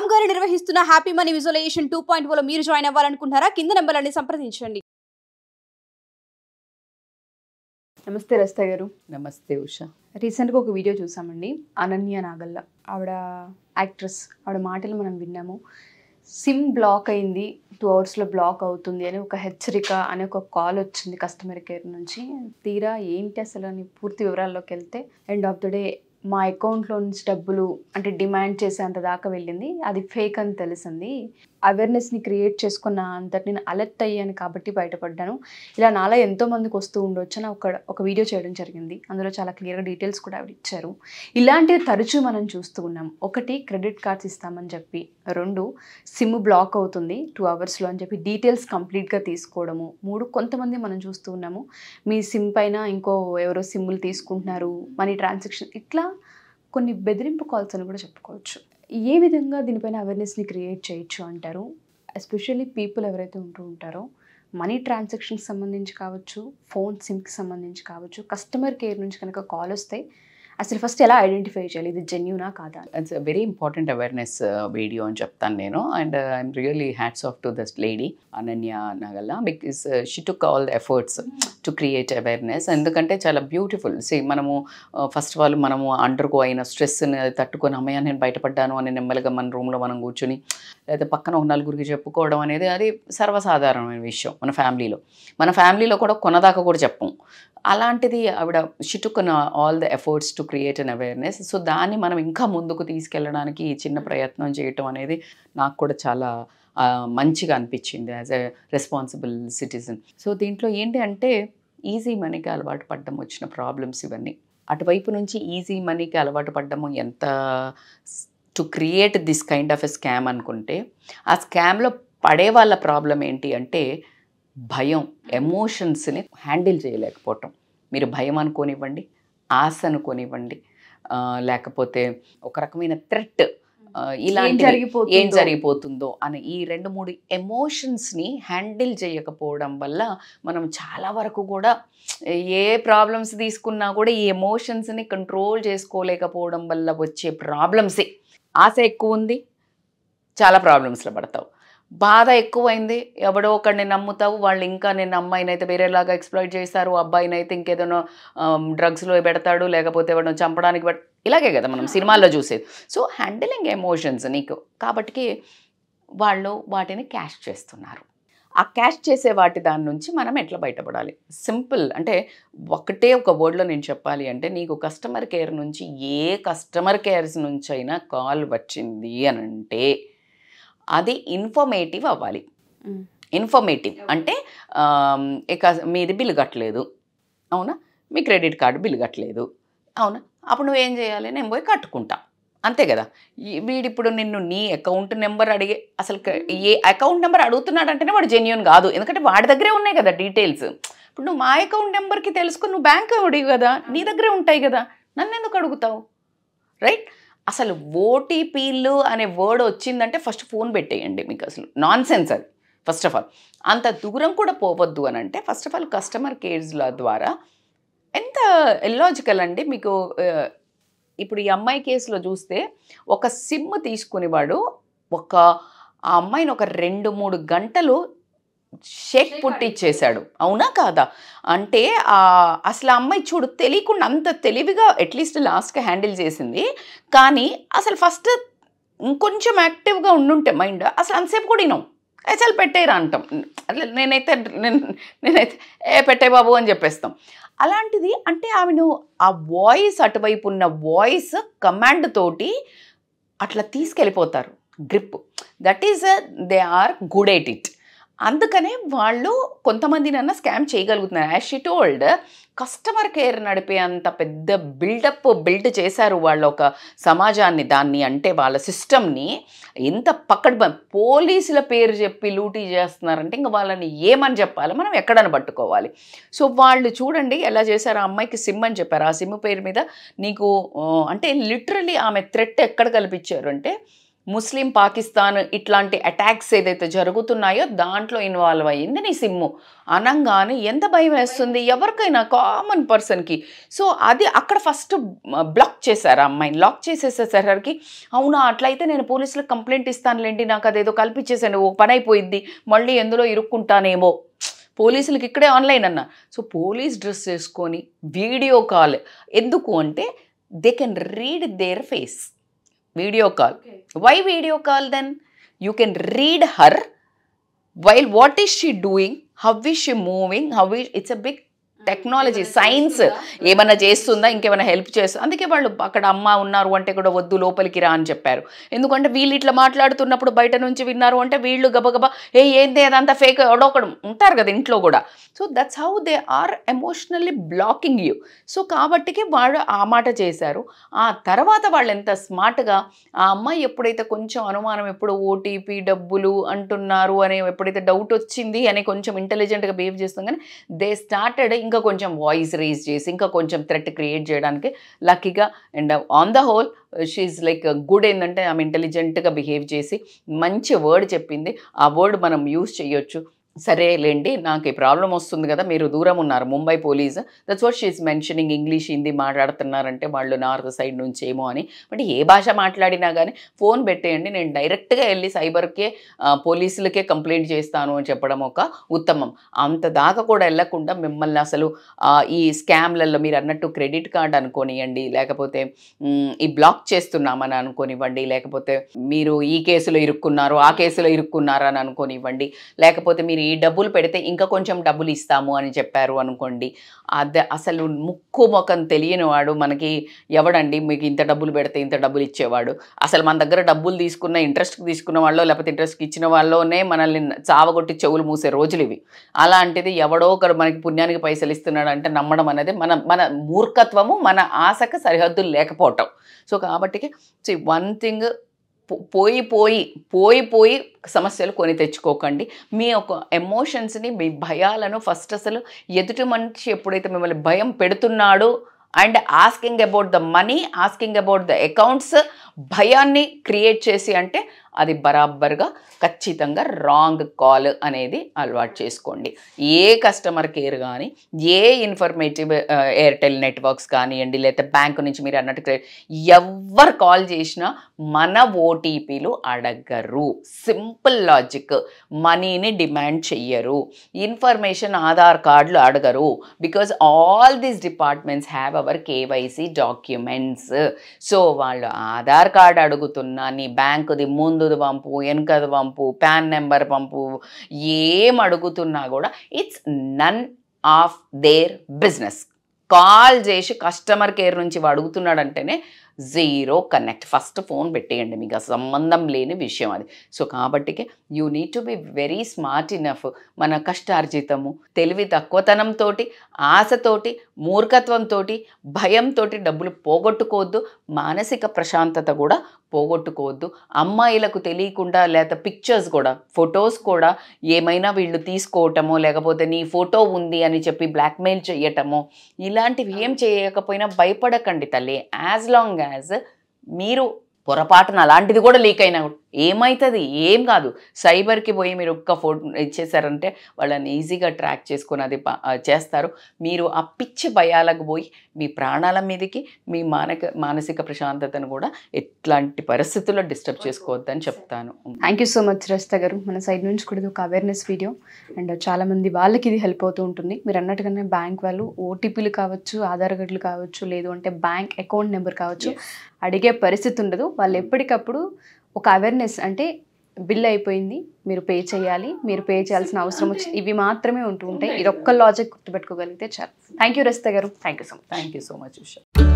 రామ్ గారు నిర్వహిస్తున్న happy money visualization two point ఓలో మీరు జాయిన్ అవ్వాలనుకుంటారా కింద నెంబర్లని సంప్రదించండి నమస్తే రస్త గారు నమస్తే ఉష రీసెంట్గా ఒక వీడియో చూసామండి అనన్య నాగల్ల ఆవిడ యాక్ట్రెస్ ఆవిడ మాటలు మనం విన్నాము సిమ్ బ్లాక్ అయింది టూ అవర్స్లో బ్లాక్ అవుతుంది అని ఒక హెచ్చరిక అనే ఒక కాల్ వచ్చింది కస్టమర్ కేర్ నుంచి తీరా ఏంటి అసలు అని పూర్తి వివరాల్లోకి వెళ్తే ఎండ్ ఆఫ్ ద డే మా నుంచి డబ్బులు అంటే డిమాండ్ చేసేంత దాకా వెళ్ళింది అది ఫేక్ అని తెలిసింది అవేర్నెస్ని క్రియేట్ చేసుకున్న అంతటి నేను అలర్ట్ అయ్యాను కాబట్టి బయటపడ్డాను ఇలా నాలా ఎంతో మందికి వస్తూ ఉండొచ్చు అని ఒక ఒక వీడియో చేయడం జరిగింది అందులో చాలా క్లియర్గా డీటెయిల్స్ కూడా ఆవిడ ఇచ్చారు ఇలాంటివి తరచూ మనం చూస్తూ ఉన్నాం ఒకటి క్రెడిట్ కార్డ్స్ ఇస్తామని చెప్పి రెండు సిమ్ బ్లాక్ అవుతుంది టూ అవర్స్లో అని చెప్పి డీటెయిల్స్ కంప్లీట్గా తీసుకోవడము మూడు కొంతమంది మనం చూస్తూ ఉన్నాము మీ సిమ్ పైన ఇంకో ఎవరో సిమ్లు తీసుకుంటున్నారు మనీ ట్రాన్సాక్షన్ ఇట్లా కొన్ని బెదిరింపు కాల్స్ అని కూడా చెప్పుకోవచ్చు ఏ విధంగా దీనిపైన అవేర్నెస్ని క్రియేట్ చేయొచ్చు అంటారు ఎస్పెషల్లీ పీపుల్ ఎవరైతే ఉంటూ ఉంటారో మనీ ట్రాన్సాక్షన్కి సంబంధించి కావచ్చు ఫోన్ సిమ్కి సంబంధించి కావచ్చు కస్టమర్ కేర్ నుంచి కనుక కాల్ వస్తే అసలు ఫస్ట్ ఎలా ఐడెంటిఫై చేయాలి ఇది జెన్యునా కాదా it's very important awareness video అని చెప్తాను నేను and I'm really hats off to this lady Ananya Nagalla because she took all efforts to create awareness ఎందుకంటే చాలా బ్యూటిఫుల్ సి మనము ఫస్ట్ ఆఫ్ ఆల్ మనము అండర్గో అయిన స్ట్రెస్ని తట్టుకొని అమ్మయ్యా నేను బయటపడ్డాను అని నెమ్మదిగా మన రూమ్లో మనం కూర్చొని లేదా పక్కన ఒక నలుగురికి చెప్పుకోవడం అనేది అది సర్వసాధారణమైన విషయం మన ఫ్యామిలీలో మన ఫ్యామిలీలో కూడా కొనదాకా కూడా చెప్పం అలాంటిది ఆవిడ షిటుకున్న all the efforts to create an awareness so దాన్ని మనం ఇంకా ముందుకు తీసుకెళ్ళడానికి ఈ చిన్న hmm. ప్రయత్నం చేయటం అనేది నాకు కూడా చాలా మంచిగా అనిపించింది as a responsible citizen so దీంట్లో ఏంటి అంటే ఈజీ మనీకి అలవాటు పడ్డం వచ్చిన ప్రాబ్లమ్స్ ఇవన్నీ అటువైపు నుంచి ఈజీ మనీకి అలవాటు పడ్డము ఎంత to create this kind of a scam అనుకుంటే ఆ స్కామ్లో పడే వాళ్ళ ప్రాబ్లం ఏంటి అంటే భయం ఎమోషన్స్ని hmm. హ్యాండిల్ చేయలేకపోవటం మీరు భయం అనుకోనివ్వండి ఆశను కొనివ్వండి లేకపోతే ఒక రకమైన థ్రెట్ ఇలాంటి ఏం జరిగిపోతుందో అని ఈ రెండు మూడు ఎమోషన్స్ని హ్యాండిల్ చేయకపోవడం వల్ల మనం చాలా వరకు కూడా ఏ ప్రాబ్లమ్స్ తీసుకున్నా కూడా ఈ ఎమోషన్స్ని కంట్రోల్ చేసుకోలేకపోవడం వల్ల వచ్చే ప్రాబ్లమ్సే ఆశ ఎక్కువ ఉంది చాలా ప్రాబ్లమ్స్లో పడతావు బాధ ఎక్కువైంది ఎవడో ఒకరిని నమ్ముతావు వాళ్ళు ఇంకా నేను అమ్మాయిని అయితే వేరేలాగా ఎక్స్ప్లాయిట్ చేశారు అబ్బాయిని అయితే ఇంకేదైనా డ్రగ్స్లో పెడతాడు లేకపోతే ఎవడో చంపడానికి పెడ ఇలాగే కదా మనం సినిమాల్లో చూసేది సో హ్యాండిలింగ్ ఎమోషన్స్ నీకు కాబట్టి వాళ్ళు వాటిని క్యాష్ చేస్తున్నారు ఆ క్యాష్ చేసే వాటి దాని నుంచి మనం ఎట్లా బయటపడాలి సింపుల్ అంటే ఒకటే ఒక వర్డ్లో నేను చెప్పాలి అంటే నీకు కస్టమర్ కేర్ నుంచి ఏ కస్టమర్ కేర్స్ నుంచి అయినా కాల్ వచ్చింది అని అంటే అది ఇన్ఫర్మేటివ్ అవ్వాలి ఇన్ఫర్మేటివ్ అంటే ఇక మీది బిల్లు కట్టలేదు అవునా మీ క్రెడిట్ కార్డు బిల్లు కట్టలేదు అవునా అప్పుడు నువ్వేం చేయాలి నేను పోయి కట్టుకుంటా అంతే కదా వీడిప్పుడు నిన్ను నీ అకౌంట్ నెంబర్ అడిగే అసలు ఏ అకౌంట్ నెంబర్ అడుగుతున్నాడంటేనే వాడు జెన్యున్ కాదు ఎందుకంటే వాడి దగ్గరే ఉన్నాయి కదా డీటెయిల్స్ ఇప్పుడు నువ్వు మా అకౌంట్ నెంబర్కి తెలుసుకుని నువ్వు బ్యాంక్ అడిగి కదా నీ దగ్గరే ఉంటాయి కదా నన్ను ఎందుకు అడుగుతావు రైట్ అసలు ఓటీపీలు అనే వర్డ్ వచ్చిందంటే ఫస్ట్ ఫోన్ పెట్టేయండి మీకు అసలు నాన్ సెన్స్ అది ఫస్ట్ ఆఫ్ ఆల్ అంత దూరం కూడా పోవద్దు అని అంటే ఫస్ట్ ఆఫ్ ఆల్ కస్టమర్ కేర్స్ల ద్వారా ఎంత ఎల్లాజికల్ అండి మీకు ఇప్పుడు ఈ అమ్మాయి కేసులో చూస్తే ఒక సిమ్ తీసుకునేవాడు ఒక ఆ అమ్మాయిని ఒక రెండు మూడు గంటలు షేక్ పుట్టిచ్చేశాడు అవునా కాదా అంటే అసలు ఆ అమ్మాయి చూడు తెలియకుండా అంత తెలివిగా అట్లీస్ట్ లాస్ట్గా హ్యాండిల్ చేసింది కానీ అసలు ఫస్ట్ ఇంకొంచెం యాక్టివ్గా ఉండుంటే మైండ్ అసలు అంతసేపు కూడా వినాం అసలు పెట్టేరా అంటాం నేనైతే నేనైతే ఏ పెట్టే బాబు అని చెప్పేస్తాం అలాంటిది అంటే ఆమెను ఆ వాయిస్ అటువైపు ఉన్న వాయిస్ కమాండ్ తోటి అట్లా తీసుకెళ్ళిపోతారు grip that is they are good at it అందుకనే వాళ్ళు కొంతమందినన్నా స్కామ్ చేయగలుగుతున్నారు as she told customer care నడిపే అంత పెద్ద బిల్డప్ బిల్డ్ చేశారు వాళ్ళ ఒక సమాజాన్ని దాన్ని అంటే వాళ్ళ సిస్టమ్ని ఎంత పక్కడ పోలీసుల పేరు చెప్పి లూటీ చేస్తున్నారంటే ఇంకా వాళ్ళని ఏమని చెప్పాలి మనం ఎక్కడని పట్టుకోవాలి సో వాళ్ళు చూడండి ఎలా చేశారు ఆ అమ్మాయికి సిమ్ అని చెప్పారు ఆ సిమ్ పేరు మీద నీకు అంటే లిటరలీ ఆమె థ్రెట్ ఎక్కడ కల్పించారు అంటే ముస్లిం పాకిస్తాన్ ఇట్లాంటి అటాక్స్ ఏదైతే జరుగుతున్నాయో దాంట్లో ఇన్వాల్వ్ అయ్యింది నీ సిమ్ము అనంగానే ఎంత భయం వేస్తుంది ఎవరికైనా కామన్ పర్సన్కి సో అది అక్కడ ఫస్ట్ బ్లాక్ చేశారు అమ్మాయిని లాక్ చేసేసేసరికి అవునా అట్లయితే నేను పోలీసులకు కంప్లైంట్ ఇస్తానులేండి నాకు అదేదో కల్పించేసాను ఓ పని అయిపోయింది మళ్ళీ ఎందులో ఇరుక్కుంటానేమో పోలీసులకి ఇక్కడే ఆన్లైన్ అన్న సో పోలీస్ డ్రెస్ చేసుకొని వీడియో కాల్ ఎందుకు అంటే they can read their face Video call. Okay. Why video call then? You can read her while what is she doing, how is she moving, how is it's a big technology science ఏమైనా చేస్తుందా ఇంకేమైనా help చేస్తుందా అందుకే వాళ్ళు అక్కడ అమ్మ ఉన్నారు అంటే కూడా వద్దు లోపలికి రా అని చెప్పారు ఎందుకంటే వీళ్ళు ఇట్లా మాట్లాడుతున్నప్పుడు బయట నుంచి విన్నారు అంటే వీళ్ళు గబగబా ఏ ఏంది అదంతా ఫేక్ ఒకడు ఉంటారు కదా ఇంట్లో కూడా so that's how they are emotionally blocking you so కాబట్టికి వాళ్ళు ఆ మాట చేశారు ఆ తర్వాత వాళ్ళు ఎంత స్మార్ట్గా ఆ అమ్మాయి ఎప్పుడైతే కొంచెం అనుమానం ఎప్పుడు ఓటీపీ డబ్బులు అంటున్నారు అనే ఎప్పుడైతే డౌట్ వచ్చింది అని కొంచెం ఇంటెలిజెంట్గా బిహేవ్ చేస్తాం కానీ దే స్టార్టెడ్ ఇంకా ఇంకా కొంచెం వాయిస్ రేజ్ చేసి ఇంకా కొంచెం థ్రెట్ క్రియేట్ చేయడానికి లక్కీగా and on the whole she is like good ఏంటంటే ఆమె ఇంటెలిజెంట్గా బిహేవ్ చేసి మంచి వర్డ్ చెప్పింది ఆ వర్డ్ మనం యూస్ చేయొచ్చు సరేలేండి నాకు ఈ ప్రాబ్లం వస్తుంది కదా మీరు దూరం ఉన్నారు Mumbai police that's what she is mentioning English Hindi మాట్లాడుతున్నారంటే వాళ్ళు నార్త్ సైడ్ నుంచి ఏమో అని అంటే ఏ భాష మాట్లాడినా కానీ ఫోన్ పెట్టేయండి నేను డైరెక్ట్గా వెళ్ళి సైబర్కే పోలీసులకే కంప్లైంట్ చేస్తాను అని చెప్పడం ఒక ఉత్తమం అంత దాకా కూడా వెళ్ళకుండా మిమ్మల్ని అసలు ఈ స్కామ్లలో మీరు అన్నట్టు క్రెడిట్ కార్డ్ అనుకోనివ్వండి లేకపోతే ఈ బ్లాక్ చేస్తున్నామని అనుకోనివ్వండి లేకపోతే మీరు ఈ కేసులో ఇరుక్కున్నారు ఆ కేసులో ఇరుక్కున్నారని అనుకోనివ్వండి లేకపోతే మీరు మీరు ఈ డబ్బులు పెడితే ఇంకా కొంచెం డబ్బులు ఇస్తాము అని చెప్పారు అనుకోండి అదే అసలు ముక్కు ముఖం తెలియని వాడు మనకి ఎవడండి మీకు ఇంత డబ్బులు పెడితే ఇంత డబ్బులు ఇచ్చేవాడు అసలు మన దగ్గర డబ్బులు తీసుకున్న ఇంట్రెస్ట్కి తీసుకున్న వాళ్ళు లేకపోతే ఇంట్రెస్ట్కి ఇచ్చిన వాళ్ళనే మనల్ని చావగొట్టి చెవులు మూసే రోజులు ఇవి అలాంటిది ఎవడో ఒకరు మనకి పుణ్యానికి పైసలు ఇస్తున్నాడు అంటే నమ్మడం అనేది మన మన మూర్ఖత్వము మన ఆశకు సరిహద్దులు లేకపోవటం సో కాబట్టి వన్ థింగ్ పోయి పోయి పోయి పోయి సమస్యలు కొని తెచ్చుకోకండి మీ యొక్క ఎమోషన్స్ని మీ భయాలను ఫస్ట్ అసలు ఎదుటి మనిషి ఎప్పుడైతే మిమ్మల్ని భయం పెడుతున్నాడో and asking about the money asking about the accounts భయాన్ని క్రియేట్ చేసి అంటే అది బరాబర్గా ఖచ్చితంగా రాంగ్ కాల్ అనేది అలవాటు చేసుకోండి ఏ కస్టమర్ కేర్ కానీ ఏ ఇన్ఫర్మేటివ్ ఎయిర్టెల్ నెట్వర్క్స్ కానివ్వండి లేకపోతే బ్యాంక్ నుంచి మీరు అన్నట్టు ఎవరు కాల్ చేసినా మన ఓటీపీలు అడగరు సింపుల్ లాజిక్ మనీని డిమాండ్ చెయ్యరు ఇన్ఫర్మేషన్ ఆధార్ కార్డులు అడగరు because all these departments have our KYC documents so వాళ్ళు ఆధార్ ఆధార్ కార్డ్ అడుగుతున్నా నీ బ్యాంకుది ముందుది పంపు వెనుకది పంపు ప్యాన్ నెంబర్ పంపు ఏం అడుగుతున్నా కూడా it's none of their business call చేసి కస్టమర్ కేర్ నుంచి అడుగుతున్నాడంటేనే జీరో కనెక్ట్ ఫస్ట్ ఫోన్ పెట్టేయండి మీకు సంబంధం లేని విషయం అది సో కాబట్టికి you need to be very smart enough మన కష్టార్జితము తెలివి తక్కువతనంతో ఆశతోటి మూర్ఖత్వంతో భయంతో డబ్బులు పోగొట్టుకోవద్దు మానసిక ప్రశాంతత కూడా పోగొట్టుకోవద్దు అమ్మాయిలకు తెలియకుండా లేకపోతే పిక్చర్స్ కూడా ఫొటోస్ కూడా ఏమైనా వీళ్ళు తీసుకోవటమో లేకపోతే నీ ఫోటో ఉంది అని చెప్పి బ్లాక్మెయిల్ చేయటమో ఇలాంటివి ఏం చేయకపోయినా భయపడకండి తల్లి యాజ్ లాంగ్ యాజ్ మీరు పొరపాటున అలాంటిది కూడా లీక్ అయిన ఏమవుతుంది ఏం కాదు సైబర్కి పోయి మీరు ఒక్క ఫోటో ఇచ్చేసారంటే వాళ్ళని ఈజీగా ట్రాక్ చేసుకొని అది చేస్తారు మీరు ఆ పిచ్చి భయాలకు పోయి మీ ప్రాణాల మీదకి మీ మానక మానసిక ప్రశాంతతను కూడా ఎట్లాంటి పరిస్థితుల్లో డిస్టర్బ్ చేసుకోవద్దని చెప్తాను thank you so much Rasta garu మన సైడ్ నుంచి కూడా ఒక అవేర్నెస్ వీడియో అండ్ చాలామంది వాళ్ళకి ఇది హెల్ప్ అవుతూ ఉంటుంది మీరు అన్నట్టుగానే బ్యాంక్ వాళ్ళు ఓటీపీలు కావచ్చు ఆధార్ కార్డులు కావచ్చు లేదు అంటే బ్యాంక్ అకౌంట్ నెంబర్ కావచ్చు అడిగే పరిస్థితి ఉండదు వాళ్ళు ఎప్పటికప్పుడు ఒక అవేర్నెస్ అంటే బిల్ అయిపోయింది మీరు పే చేయాలి మీరు పే చేయాల్సిన అవసరం వచ్చి ఇవి మాత్రమే ఉంటూ ఉంటాయి ఇది ఒక్క లాజిక్ గుర్తుపెట్టుకోగలిగితే చాలు thank you Rasta garu thank you so much thank you so much Usha